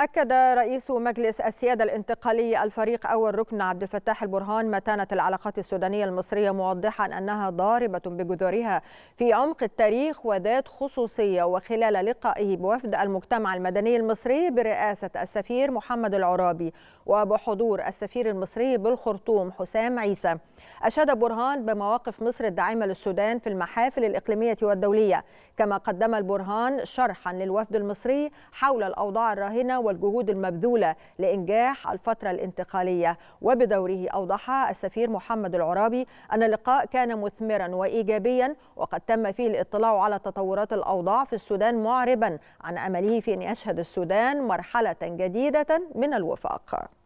أكد رئيس مجلس السيادة الانتقالي الفريق أول ركن عبد الفتاح البرهان متانة العلاقات السودانية المصرية موضحا أنها ضاربة بجذورها في عمق التاريخ وذات خصوصية وخلال لقائه بوفد المجتمع المدني المصري برئاسة السفير محمد العرابي وبحضور السفير المصري بالخرطوم حسام عيسى أشاد برهان بمواقف مصر الداعمة للسودان في المحافل الإقليمية والدولية كما قدم البرهان شرحا للوفد المصري حول الأوضاع الراهنة والجهود المبذولة لإنجاح الفترة الانتقالية وبدوره أوضح السفير محمد العرابي أن اللقاء كان مثمرا وإيجابيا وقد تم فيه الاطلاع على تطورات الأوضاع في السودان معربا عن أمله في أن يشهد السودان مرحلة جديدة من الوفاق